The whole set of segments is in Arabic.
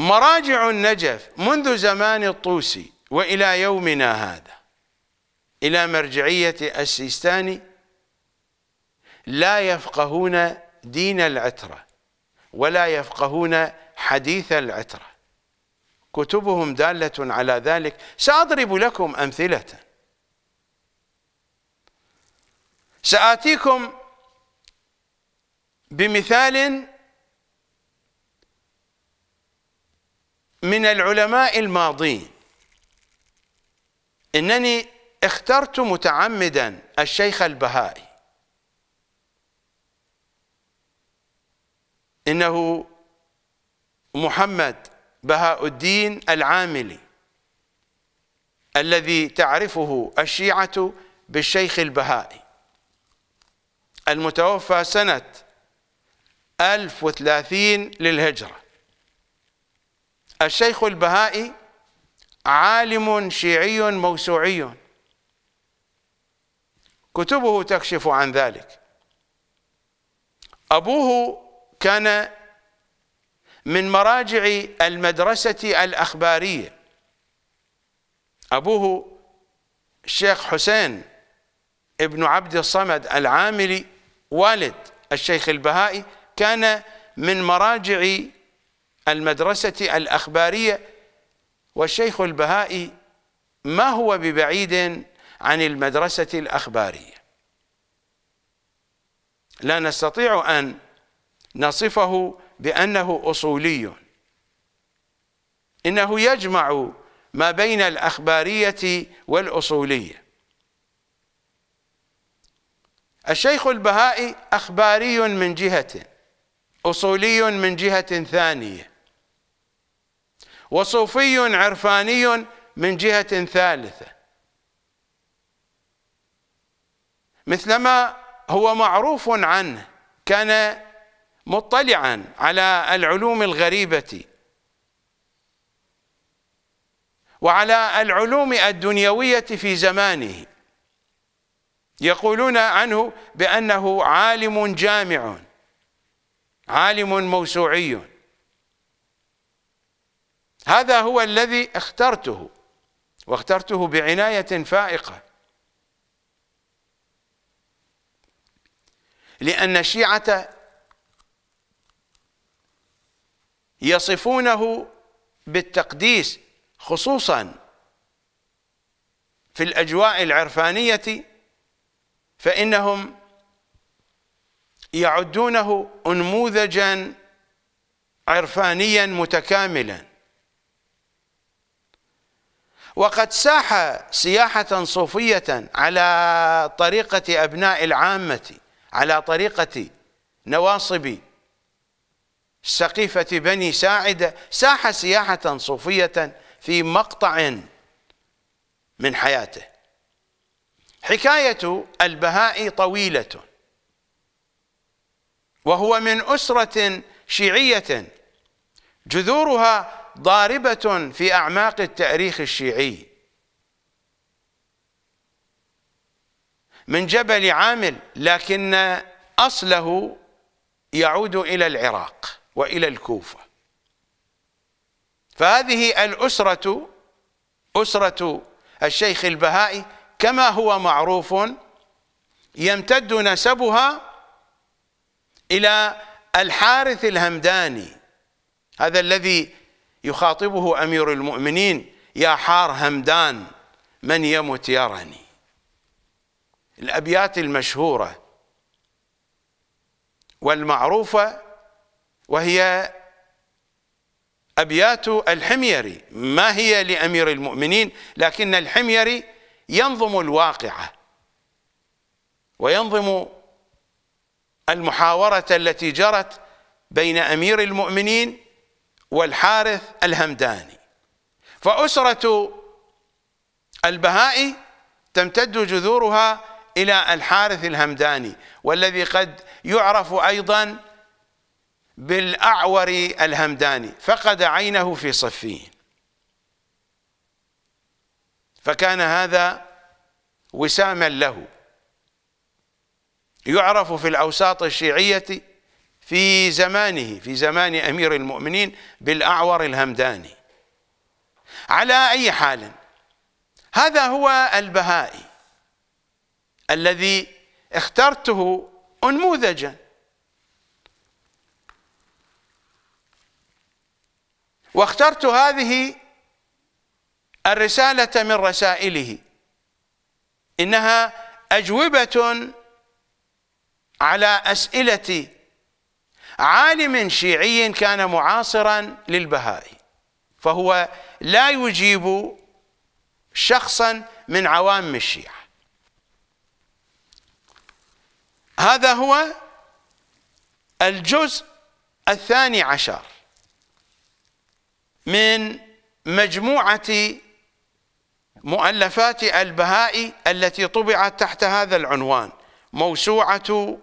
مراجع النجف منذ زمان الطوسي وإلى يومنا هذا إلى مرجعية السيستاني لا يفقهون دين العترة ولا يفقهون حديث العترة كتبهم دالة على ذلك سأضرب لكم أمثلة سآتيكم بمثال من العلماء الماضين انني اخترت متعمدا الشيخ البهائي انه محمد بهاء الدين العاملي الذي تعرفه الشيعة بالشيخ البهائي المتوفى سنة 1030 للهجرة الشيخ البهائي عالم شيعي موسوعي كتبه تكشف عن ذلك أبوه كان من مراجع المدرسة الأخبارية أبوه الشيخ حسين ابن عبد الصمد العاملي والد الشيخ البهائي كان من مراجع المدرسة الأخبارية والشيخ البهائي ما هو ببعيد عن المدرسة الأخبارية لا نستطيع أن نصفه بأنه أصولي إنه يجمع ما بين الأخبارية والأصولية الشيخ البهائي أخباري من جهة أصولي من جهة ثانية وصوفي عرفاني من جهة ثالثة مثلما هو معروف عنه كان مطلعا على العلوم الغريبة وعلى العلوم الدنيوية في زمانه يقولون عنه بأنه عالم جامع عالم موسوعي هذا هو الذي اخترته واخترته بعناية فائقة لأن الشيعة يصفونه بالتقديس خصوصا في الأجواء العرفانية فإنهم يعدونه أنموذجا عرفانيا متكاملا وقد ساح سياحة صوفية على طريقة أبناء العامة على طريقة نواصب سقيفة بني ساعدة ساح سياحة صوفية في مقطع من حياته حكاية البهاء طويلة وهو من أسرة شيعية جذورها ضاربة في أعماق التاريخ الشيعي من جبل عامل لكن أصله يعود إلى العراق وإلى الكوفة فهذه الأسرة أسرة الشيخ البهائي كما هو معروف يمتد نسبها إلى الحارث الهمداني هذا الذي يخاطبه امير المؤمنين يا حار همدان من يمت يرني الابيات المشهوره والمعروفه وهي ابيات الحميري ما هي لامير المؤمنين لكن الحميري ينظم الواقعه وينظم المحاوره التي جرت بين امير المؤمنين والحارث الهمداني فأسرة البهائي تمتد جذورها إلى الحارث الهمداني والذي قد يعرف أيضا بالأعور الهمداني فقد عينه في صفين فكان هذا وساما له يعرف في الأوساط الشيعية في زمانه في زمان أمير المؤمنين بالأعور الهمداني على أي حال هذا هو البهائي الذي اخترته أنموذجا واخترت هذه الرسالة من رسائله إنها أجوبة على أسئلة عالم شيعي كان معاصرا للبهائي فهو لا يجيب شخصا من عوام الشيعة هذا هو الجزء الثاني عشر من مجموعة مؤلفات البهائي التي طبعت تحت هذا العنوان موسوعة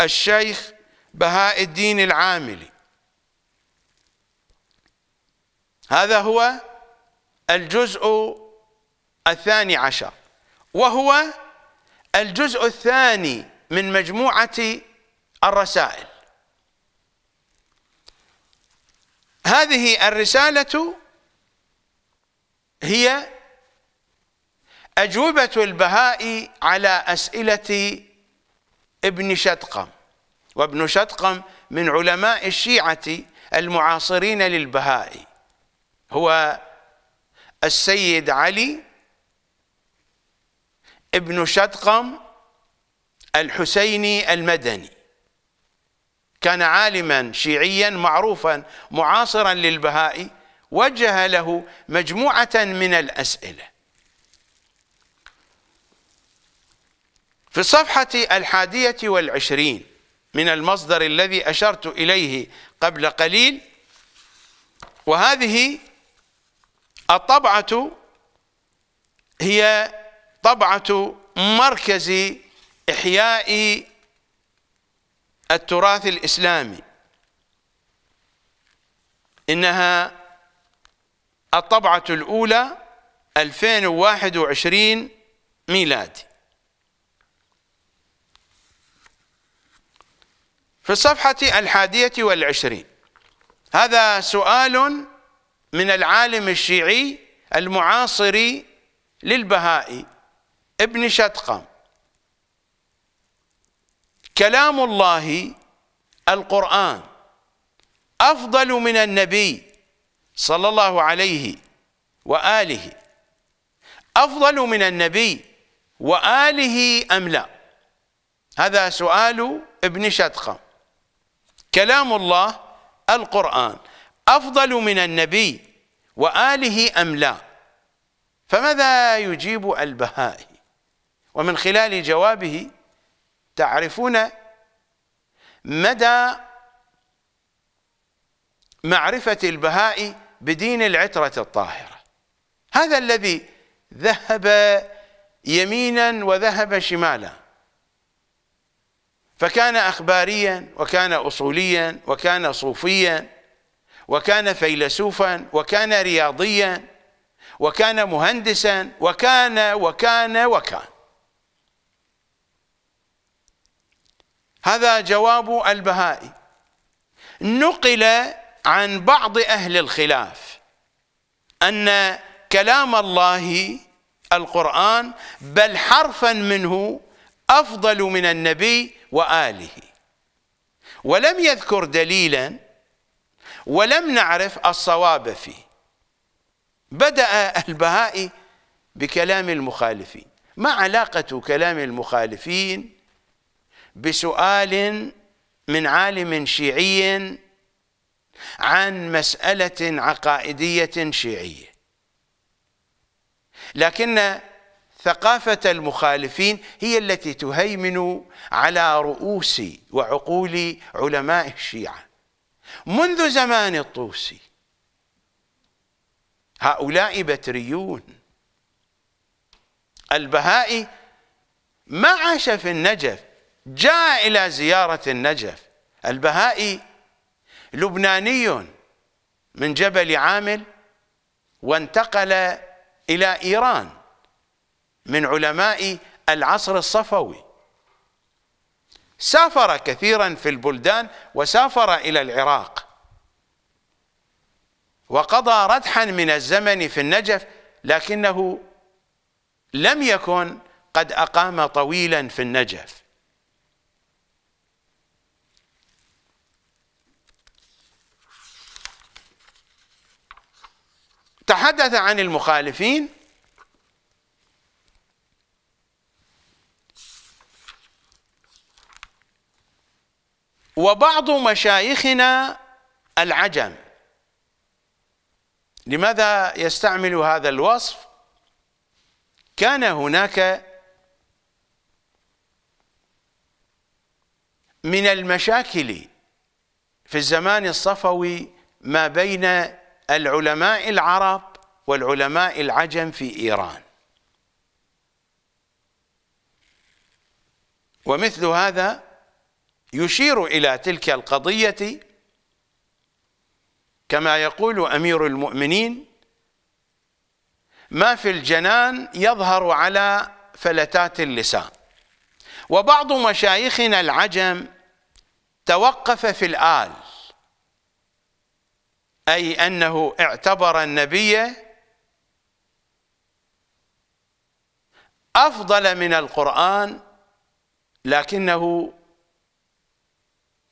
الشيخ بهاء الدين العاملي هذا هو الجزء الثاني عشر وهو الجزء الثاني من مجموعة الرسائل هذه الرسالة هي أجوبة البهاء على أسئلة ابن شدقم وابن شتقم من علماء الشيعة المعاصرين للبهائي هو السيد علي ابن شتقم الحسيني المدني كان عالما شيعيا معروفا معاصرا للبهائي وجه له مجموعة من الأسئلة في الصفحة الحادية والعشرين من المصدر الذي أشرت إليه قبل قليل وهذه الطبعة هي طبعة مركز إحياء التراث الإسلامي إنها الطبعة الأولى 2021 ميلادي في الصفحة الحادية والعشرين هذا سؤال من العالم الشيعي المعاصر للبهائي ابن شتقم كلام الله القرآن أفضل من النبي صلى الله عليه وآله أفضل من النبي وآله أم لا هذا سؤال ابن شتقم كلام الله القرآن أفضل من النبي وآله أم لا فماذا يجيب البهائي ومن خلال جوابه تعرفون مدى معرفة البهائي بدين العترة الطاهرة هذا الذي ذهب يمينا وذهب شمالا فكان اخباريا وكان اصوليا وكان صوفيا وكان فيلسوفا وكان رياضيا وكان مهندسا وكان وكان وكان هذا جواب البهائي نقل عن بعض اهل الخلاف ان كلام الله القران بل حرفا منه افضل من النبي وآله ولم يذكر دليلا ولم نعرف الصواب فيه بدأ البهائي بكلام المخالفين ما علاقة كلام المخالفين بسؤال من عالم شيعي عن مسألة عقائدية شيعية لكن ثقافة المخالفين هي التي تهيمن على رؤوس وعقول علماء الشيعة منذ زمان الطوسي هؤلاء بتريون البهائي ما عاش في النجف جاء إلى زيارة النجف البهائي لبناني من جبل عامل وانتقل إلى إيران من علماء العصر الصفوي سافر كثيرا في البلدان وسافر إلى العراق وقضى ردحا من الزمن في النجف لكنه لم يكن قد أقام طويلا في النجف تحدث عن المخالفين وبعض مشايخنا العجم لماذا يستعمل هذا الوصف كان هناك من المشاكل في الزمان الصفوي ما بين العلماء العرب والعلماء العجم في إيران ومثل هذا يشير إلى تلك القضية كما يقول أمير المؤمنين ما في الجنان يظهر على فلتات اللسان وبعض مشايخنا العجم توقف في الآل أي أنه اعتبر النبي أفضل من القرآن لكنه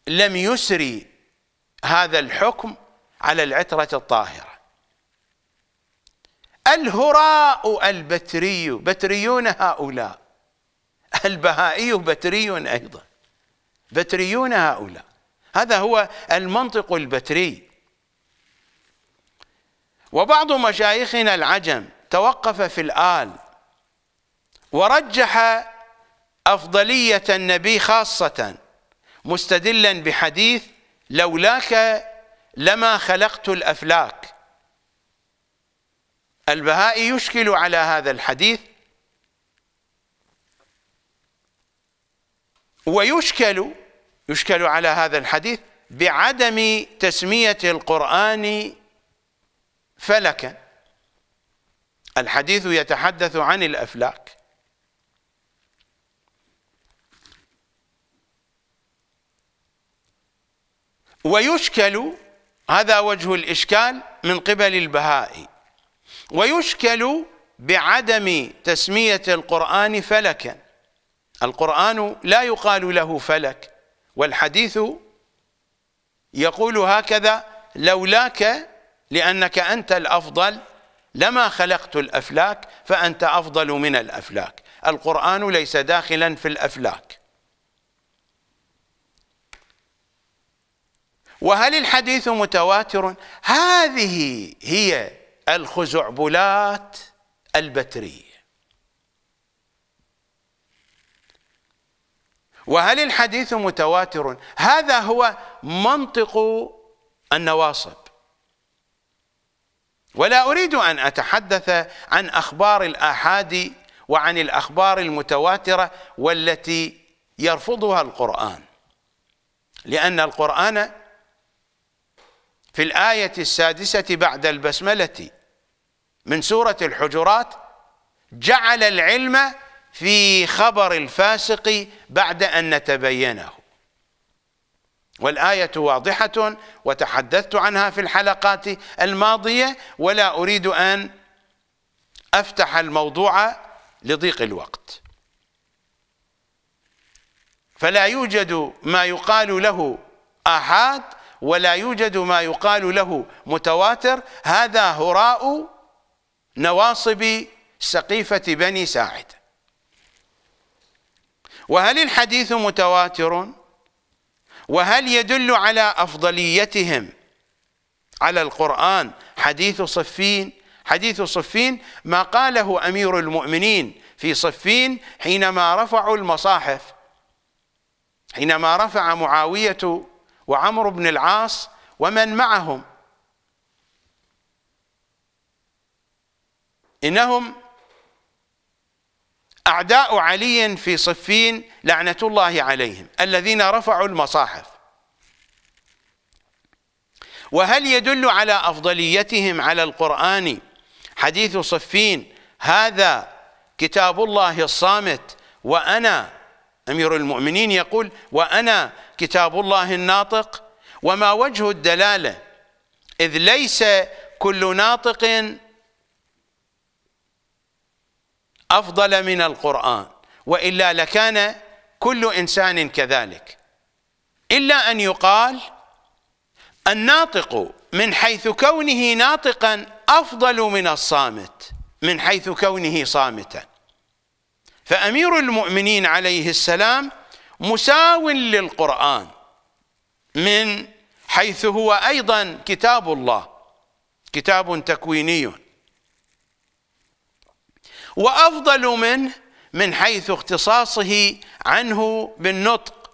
لم يسري هذا الحكم على العترة الطاهرة الهراء البتري بتريون هؤلاء البهائي بتري أيضا بتريون هؤلاء هذا هو المنطق البتري وبعض مشايخنا العجم توقف في الآل ورجح أفضلية النبي خاصة مستدلا بحديث لولاك لما خلقت الافلاك البهائي يشكل على هذا الحديث ويشكل يشكل على هذا الحديث بعدم تسميه القران فلكا الحديث يتحدث عن الافلاك ويشكل هذا وجه الإشكال من قبل البهائي ويشكل بعدم تسمية القرآن فلكا القرآن لا يقال له فلك والحديث يقول هكذا لولاك لأنك أنت الأفضل لما خلقت الأفلاك فأنت أفضل من الأفلاك القرآن ليس داخلا في الأفلاك وهل الحديث متواتر هذه هي الخزعبلات البترية وهل الحديث متواتر هذا هو منطق النواصب ولا أريد أن أتحدث عن أخبار الآحاد وعن الأخبار المتواترة والتي يرفضها القرآن لأن القرآن في الآية السادسة بعد البسملة من سورة الحجرات جعل العلم في خبر الفاسق بعد أن نتبينه والآية واضحة وتحدثت عنها في الحلقات الماضية ولا أريد أن أفتح الموضوع لضيق الوقت فلا يوجد ما يقال له آحاد ولا يوجد ما يقال له متواتر هذا هراء نواصب سقيفة بني ساعد وهل الحديث متواتر وهل يدل على أفضليتهم على القرآن حديث صفين حديث صفين ما قاله أمير المؤمنين في صفين حينما رفعوا المصاحف حينما رفع معاوية وعمرو بن العاص ومن معهم انهم اعداء علي في صفين لعنه الله عليهم الذين رفعوا المصاحف وهل يدل على افضليتهم على القران حديث صفين هذا كتاب الله الصامت وانا أمير المؤمنين يقول وأنا كتاب الله الناطق وما وجه الدلالة إذ ليس كل ناطق أفضل من القرآن وإلا لكان كل إنسان كذلك إلا أن يقال الناطق من حيث كونه ناطقا أفضل من الصامت من حيث كونه صامتا فأمير المؤمنين عليه السلام مساو للقرآن من حيث هو أيضا كتاب الله كتاب تكويني وأفضل منه من حيث اختصاصه عنه بالنطق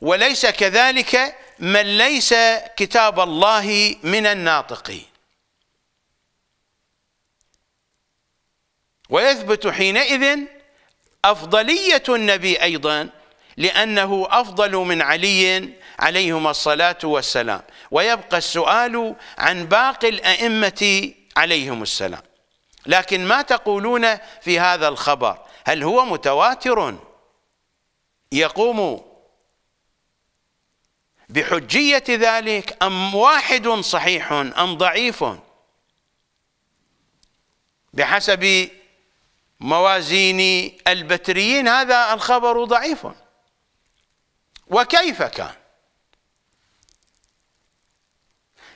وليس كذلك من ليس كتاب الله من الناطقين ويثبت حينئذ أفضلية النبي أيضا لأنه أفضل من علي عليهما الصلاة والسلام ويبقى السؤال عن باقي الأئمة عليهم السلام لكن ما تقولون في هذا الخبر هل هو متواتر يقوم بحجية ذلك أم واحد صحيح أم ضعيف بحسب موازين البتريين هذا الخبر ضعيف وكيف كان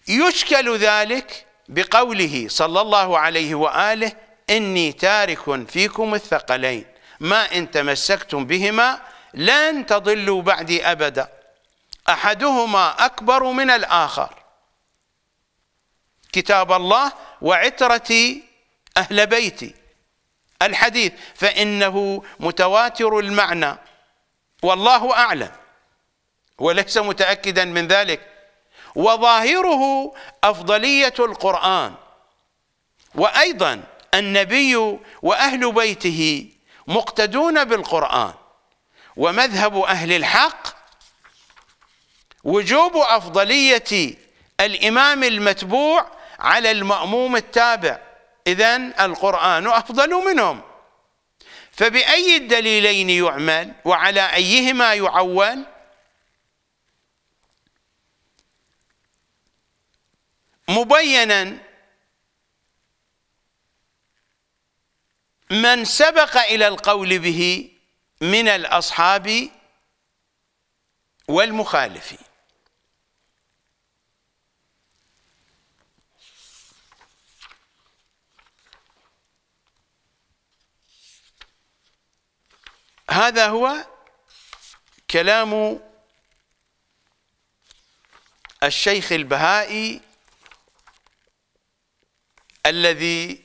يشكل ذلك بقوله صلى الله عليه وآله إني تارك فيكم الثقلين ما إن تمسكتم بهما لن تضلوا بعدي أبدا أحدهما أكبر من الآخر كتاب الله وعترتي أهل بيتي الحديث فإنه متواتر المعنى والله أعلم وليس متأكدا من ذلك وظاهره أفضلية القرآن وأيضا النبي وأهل بيته مقتدون بالقرآن ومذهب أهل الحق وجوب أفضلية الإمام المتبوع على المأموم التابع إذا القرآن أفضل منهم فبأي الدليلين يعمل وعلى أيهما يعول مبينا من سبق إلى القول به من الأصحاب والمخالفين هذا هو كلام الشيخ البهائي الذي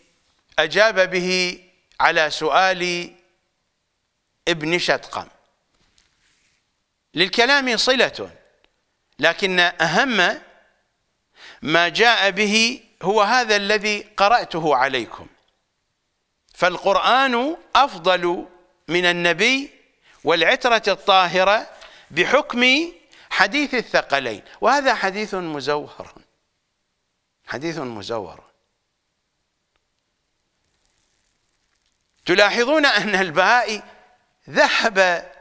أجاب به على سؤال ابن شتقم للكلام صلة لكن أهم ما جاء به هو هذا الذي قرأته عليكم فالقرآن أفضل من النبي والعترة الطاهرة بحكم حديث الثقلين وهذا حديث مزور حديث مزور تلاحظون أن البهائي ذهب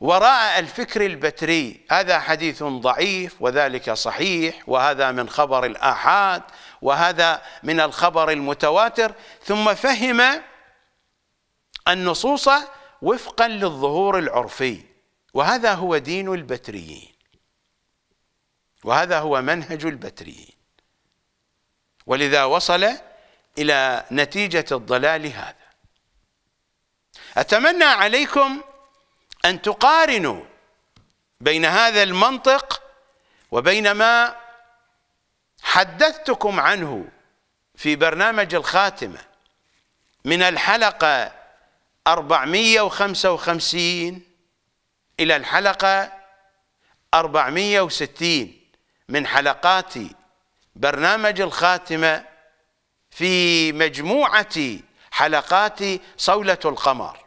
وراء الفكر البتري هذا حديث ضعيف وذلك صحيح وهذا من خبر الآحاد وهذا من الخبر المتواتر ثم فهم النصوص وفقا للظهور العرفي وهذا هو دين البتريين وهذا هو منهج البتريين ولذا وصل إلى نتيجة الضلال هذا أتمنى عليكم أن تقارنوا بين هذا المنطق وبين ما حدثتكم عنه في برنامج الخاتمة من الحلقة 455 إلى الحلقة 460 من حلقات برنامج الخاتمة في مجموعة حلقات صولة القمر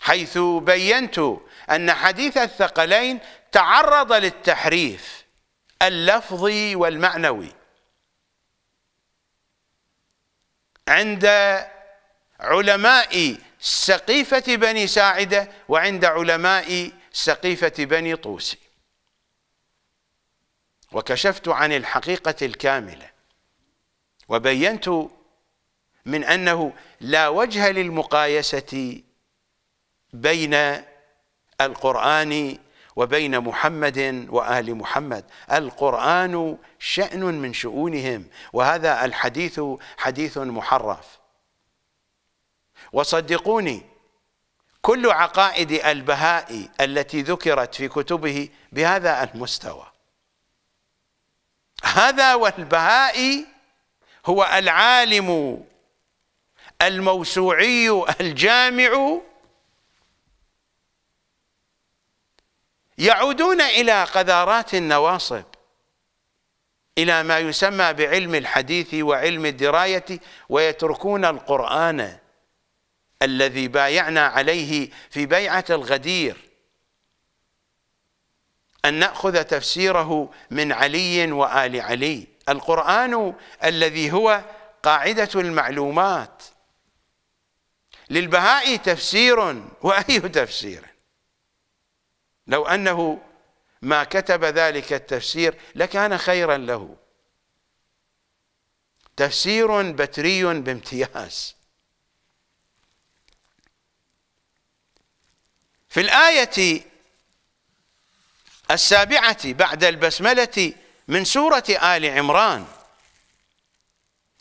حيث بينت أن حديث الثقلين تعرض للتحريف اللفظي والمعنوي عند علماء سقيفة بني ساعدة وعند علماء سقيفة بني طوس وكشفت عن الحقيقة الكاملة وبينت من أنه لا وجه للمقايسة بين القرآن وبين محمد وآل محمد القرآن شأن من شؤونهم وهذا الحديث حديث محرف وصدقوني كل عقائد البهاء التي ذكرت في كتبه بهذا المستوى هذا والبهائي هو العالم الموسوعي الجامع يعودون إلى قذارات النواصب إلى ما يسمى بعلم الحديث وعلم الدراية ويتركون القرآن الذي بايعنا عليه في بيعة الغدير أن نأخذ تفسيره من علي وآل علي القرآن الذي هو قاعدة المعلومات للبهاء تفسير وأي تفسير لو أنه ما كتب ذلك التفسير لكان خيرا له تفسير بتري بامتياز في الآية السابعة بعد البسملة من سورة آل عمران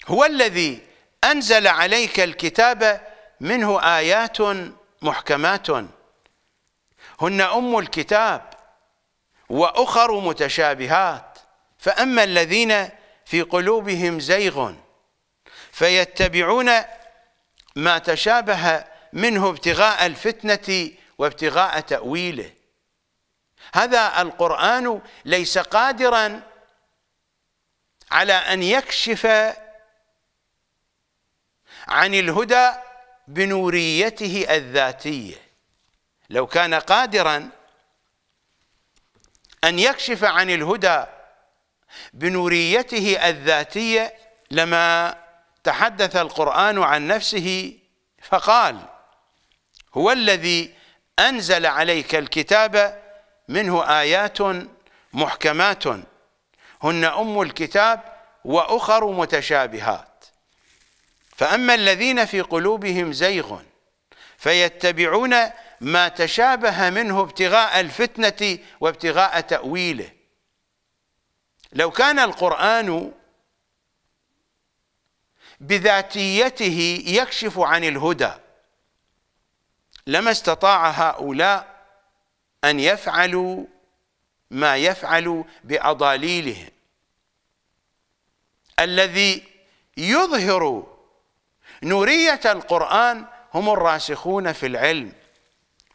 هو الذي أنزل عليك الكتاب منه آيات محكمات هن أم الكتاب وأخر متشابهات فأما الذين في قلوبهم زيغ فيتبعون ما تشابه منه ابتغاء الفتنة وابتغاء تأويله هذا القرآن ليس قادرا على أن يكشف عن الهدى بنوريته الذاتية لو كان قادرا أن يكشف عن الهدى بنوريته الذاتية لما تحدث القرآن عن نفسه فقال هو الذي أنزل عليك الكتاب منه آيات محكمات هن أم الكتاب وأخر متشابهات فأما الذين في قلوبهم زيغ فيتبعون ما تشابه منه ابتغاء الفتنة وابتغاء تأويله لو كان القرآن بذاتيته يكشف عن الهدى لما استطاع هؤلاء أن يفعلوا ما يفعل بأضاليلهم الذي يظهر نورية القرآن هم الراسخون في العلم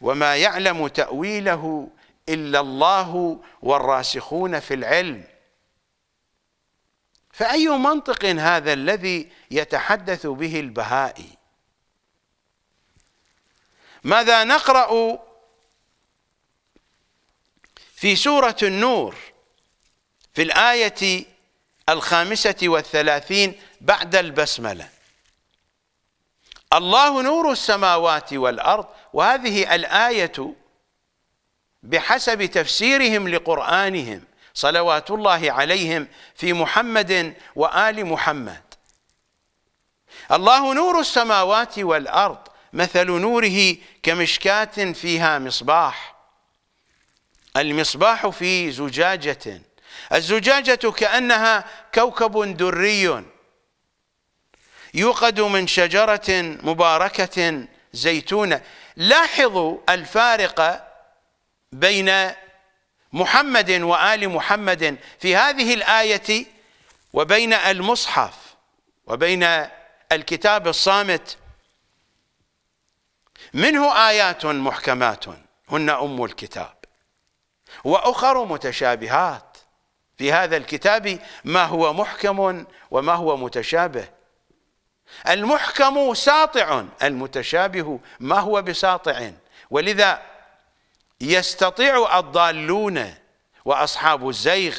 وما يعلم تأويله إلا الله والراسخون في العلم فأي منطق هذا الذي يتحدث به البهائي ماذا نقرأ في سورة النور في الآية الخامسة والثلاثين بعد البسملة الله نور السماوات والأرض وهذه الآية بحسب تفسيرهم لقرآنهم صلوات الله عليهم في محمد وآل محمد الله نور السماوات والأرض مثل نوره كمشكاة فيها مصباح المصباح في زجاجة الزجاجة كأنها كوكب دري يوقد من شجرة مباركة زيتونة لاحظوا الفارقة بين محمد وآل محمد في هذه الآية وبين المصحف وبين الكتاب الصامت منه آيات محكمات هن أم الكتاب وأخر متشابهات في هذا الكتاب ما هو محكم وما هو متشابه المحكم ساطع المتشابه ما هو بساطع ولذا يستطيع الضالون وأصحاب الزيغ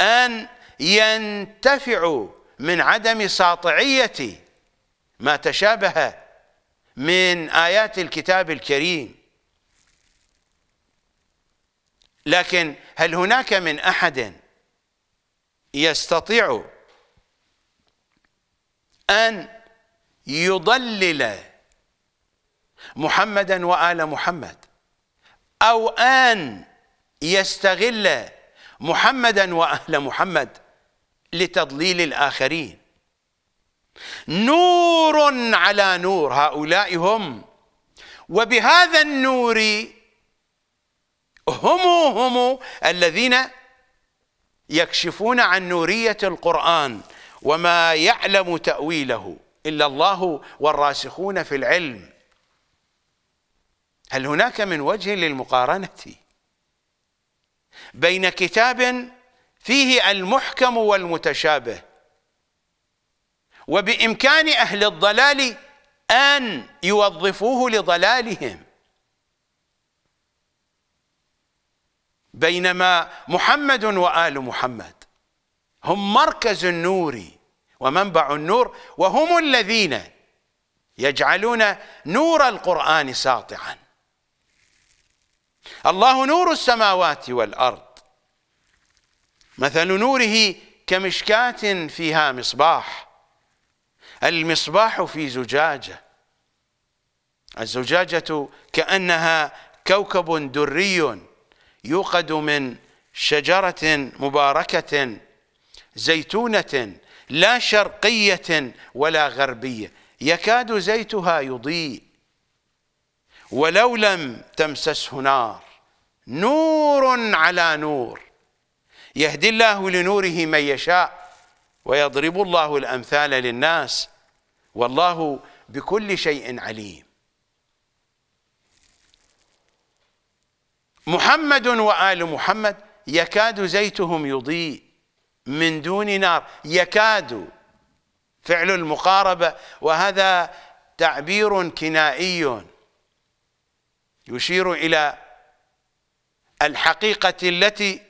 أن ينتفعوا من عدم ساطعية ما تشابه من آيات الكتاب الكريم لكن هل هناك من أحد يستطيع أن يضلل محمدا وآل محمد أو أن يستغل محمدا وآل محمد لتضليل الآخرين نور على نور هؤلاء هم وبهذا النور هم هم الذين يكشفون عن نورية القرآن وما يعلم تأويله إلا الله والراسخون في العلم هل هناك من وجه للمقارنة بين كتاب فيه المحكم والمتشابه وبامكان اهل الضلال ان يوظفوه لضلالهم بينما محمد وال محمد هم مركز النور ومنبع النور وهم الذين يجعلون نور القران ساطعا الله نور السماوات والارض مثل نوره كمشكاه فيها مصباح المصباح في زجاجة الزجاجة كأنها كوكب دري يوقد من شجرة مباركة زيتونة لا شرقية ولا غربية يكاد زيتها يضيء ولو لم تمسسه نار نور على نور يهدي الله لنوره من يشاء ويضرب الله الأمثال للناس والله بكل شيء عليم محمد وآل محمد يكاد زيتهم يضيء من دون نار يكاد فعل المقاربة وهذا تعبير كنائي يشير إلى الحقيقة التي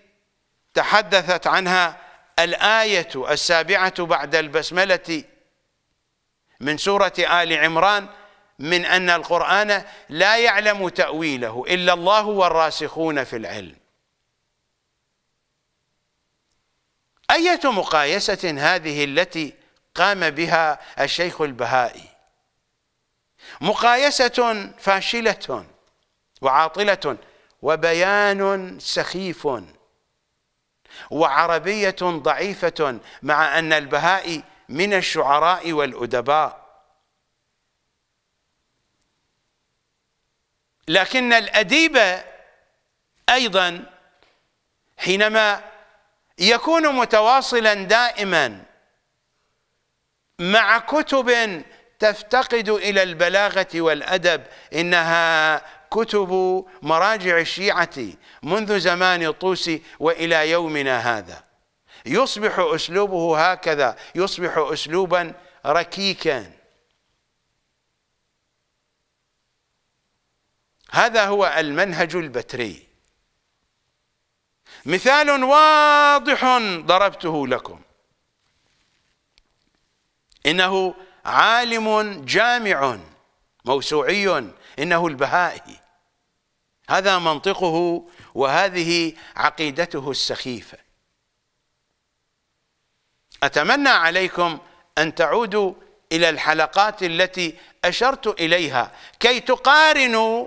تحدثت عنها الآية السابعة بعد البسملة من سورة آل عمران من أن القرآن لا يعلم تأويله إلا الله والراسخون في العلم أية مقايسة هذه التي قام بها الشيخ البهائي مقايسة فاشلة وعاطلة وبيان سخيف وعربية ضعيفة مع أن البهائي من الشعراء والأدباء لكن الأديب أيضا حينما يكون متواصلا دائما مع كتب تفتقد إلى البلاغة والأدب إنها كتب مراجع الشيعة منذ زمان الطوسي وإلى يومنا هذا يصبح أسلوبه هكذا يصبح أسلوبا ركيكا هذا هو المنهج البتري مثال واضح ضربته لكم إنه عالم جامع موسوعي إنه البهائي هذا منطقه وهذه عقيدته السخيفه اتمنى عليكم ان تعودوا الى الحلقات التي اشرت اليها كي تقارنوا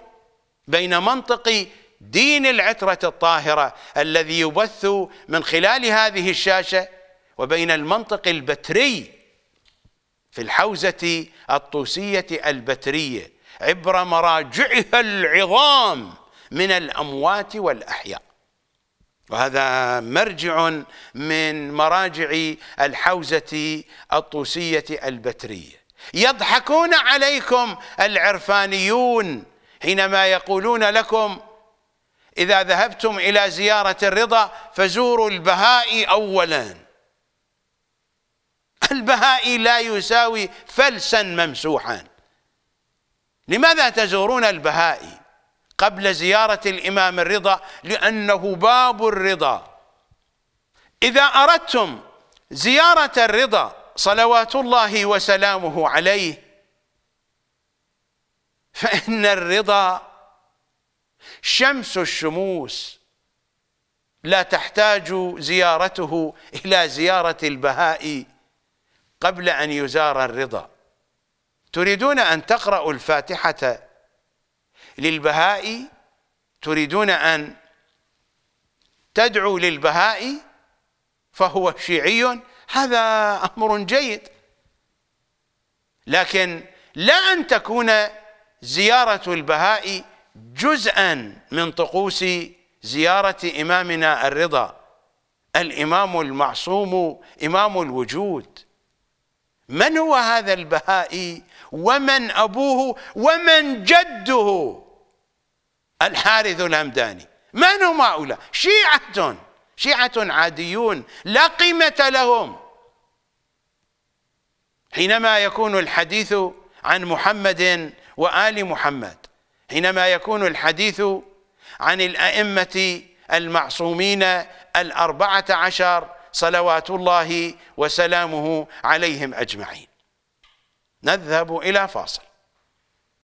بين منطق دين العترة الطاهرة الذي يبث من خلال هذه الشاشة وبين المنطق البتري في الحوزة الطوسية البترية عبر مراجعها العظام من الأموات والأحياء وهذا مرجع من مراجع الحوزة الطوسية البترية يضحكون عليكم العرفانيون حينما يقولون لكم إذا ذهبتم إلى زيارة الرضا فزوروا البهائي أولا البهائي لا يساوي فلسا ممسوحا لماذا تزورون البهائي قبل زيارة الإمام الرضا لأنه باب الرضا إذا أردتم زيارة الرضا صلوات الله وسلامه عليه فإن الرضا شمس الشموس لا تحتاج زيارته إلى زيارة البهاء قبل أن يزار الرضا تريدون أن تقرأوا الفاتحة للبهاء تريدون أن تدعو للبهاء فهو شيعي هذا أمر جيد لكن لا أن تكون زيارة البهاء جزءا من طقوس زيارة إمامنا الرضا الإمام المعصوم إمام الوجود من هو هذا البهائي ومن أبوه ومن جده الحارث الهمداني من هم هؤلاء شيعة شيعة عاديون لا قيمة لهم حينما يكون الحديث عن محمد وآل محمد حينما يكون الحديث عن الأئمة المعصومين الأربعة عشر صلوات الله وسلامه عليهم أجمعين نذهب إلى فاصل